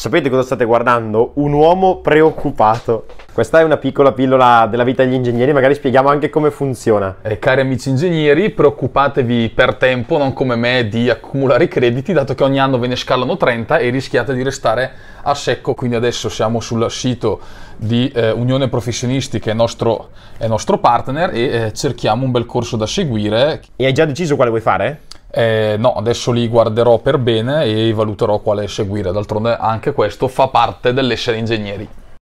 Sapete cosa state guardando? Un uomo preoccupato. Questa è una piccola pillola della vita degli ingegneri, magari spieghiamo anche come funziona. Eh, cari amici ingegneri, preoccupatevi per tempo, non come me, di accumulare i crediti, dato che ogni anno ve ne scalano 30 e rischiate di restare a secco. Quindi adesso siamo sul sito di eh, Unione Professionisti, che è nostro, è nostro partner, e eh, cerchiamo un bel corso da seguire. E hai già deciso quale vuoi fare? Eh, no, adesso li guarderò per bene e valuterò quale seguire. D'altronde anche questo fa parte dell'essere ingegneri.